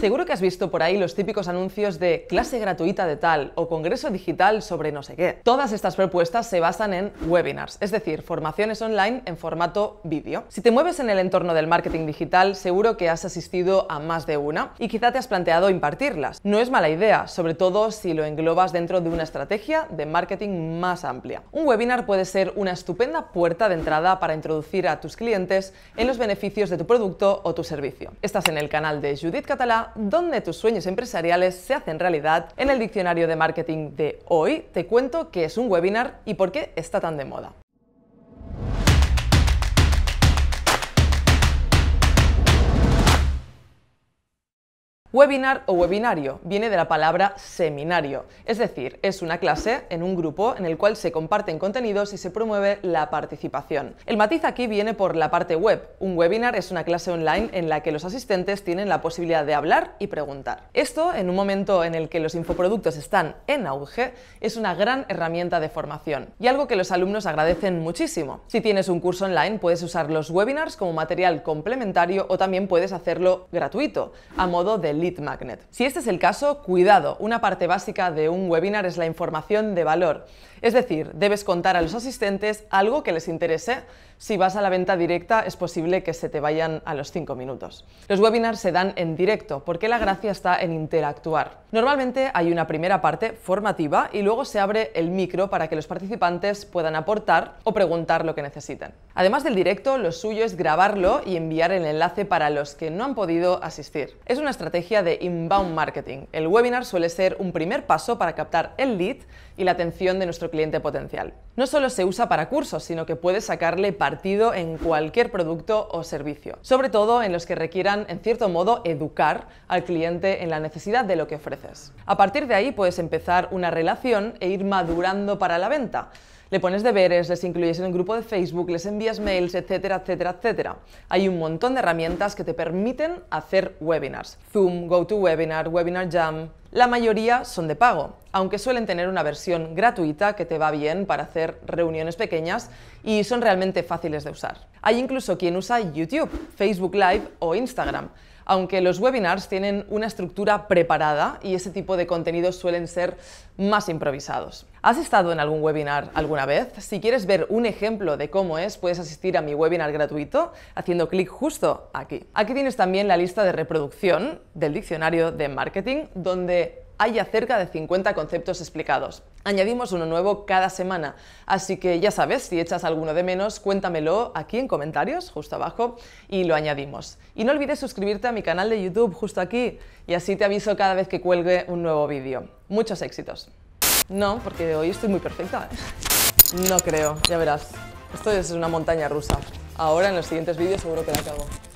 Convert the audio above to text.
Seguro que has visto por ahí los típicos anuncios de clase gratuita de tal o congreso digital sobre no sé qué. Todas estas propuestas se basan en webinars, es decir, formaciones online en formato vídeo. Si te mueves en el entorno del marketing digital, seguro que has asistido a más de una y quizá te has planteado impartirlas. No es mala idea, sobre todo si lo englobas dentro de una estrategia de marketing más amplia. Un webinar puede ser una estupenda puerta de entrada para introducir a tus clientes en los beneficios de tu producto o tu servicio. Estás en el canal de Judith Catalá Dónde donde tus sueños empresariales se hacen realidad, en el diccionario de marketing de hoy te cuento qué es un webinar y por qué está tan de moda. Webinar o webinario viene de la palabra seminario, es decir, es una clase en un grupo en el cual se comparten contenidos y se promueve la participación. El matiz aquí viene por la parte web. Un webinar es una clase online en la que los asistentes tienen la posibilidad de hablar y preguntar. Esto, en un momento en el que los infoproductos están en auge, es una gran herramienta de formación y algo que los alumnos agradecen muchísimo. Si tienes un curso online, puedes usar los webinars como material complementario o también puedes hacerlo gratuito, a modo de lead magnet. Si este es el caso, cuidado, una parte básica de un webinar es la información de valor. Es decir, debes contar a los asistentes algo que les interese. Si vas a la venta directa, es posible que se te vayan a los 5 minutos. Los webinars se dan en directo, porque la gracia está en interactuar. Normalmente hay una primera parte formativa y luego se abre el micro para que los participantes puedan aportar o preguntar lo que necesiten. Además del directo, lo suyo es grabarlo y enviar el enlace para los que no han podido asistir. Es una estrategia de inbound marketing. El webinar suele ser un primer paso para captar el lead y la atención de nuestro cliente potencial. No solo se usa para cursos, sino que puedes sacarle partido en cualquier producto o servicio, sobre todo en los que requieran, en cierto modo, educar al cliente en la necesidad de lo que ofreces. A partir de ahí puedes empezar una relación e ir madurando para la venta. Le pones deberes, les incluyes en un grupo de Facebook, les envías mails, etcétera, etcétera, etcétera. Hay un montón de herramientas que te permiten hacer webinars. Zoom, GoToWebinar, Webinar La mayoría son de pago aunque suelen tener una versión gratuita que te va bien para hacer reuniones pequeñas y son realmente fáciles de usar. Hay incluso quien usa YouTube, Facebook Live o Instagram, aunque los webinars tienen una estructura preparada y ese tipo de contenidos suelen ser más improvisados. ¿Has estado en algún webinar alguna vez? Si quieres ver un ejemplo de cómo es, puedes asistir a mi webinar gratuito haciendo clic justo aquí. Aquí tienes también la lista de reproducción del diccionario de marketing, donde hay ya cerca de 50 conceptos explicados. Añadimos uno nuevo cada semana, así que ya sabes, si echas alguno de menos, cuéntamelo aquí en comentarios, justo abajo, y lo añadimos. Y no olvides suscribirte a mi canal de YouTube justo aquí, y así te aviso cada vez que cuelgue un nuevo vídeo. Muchos éxitos. No, porque hoy estoy muy perfecta. ¿eh? No creo, ya verás. Esto es una montaña rusa. Ahora en los siguientes vídeos seguro que la acabo.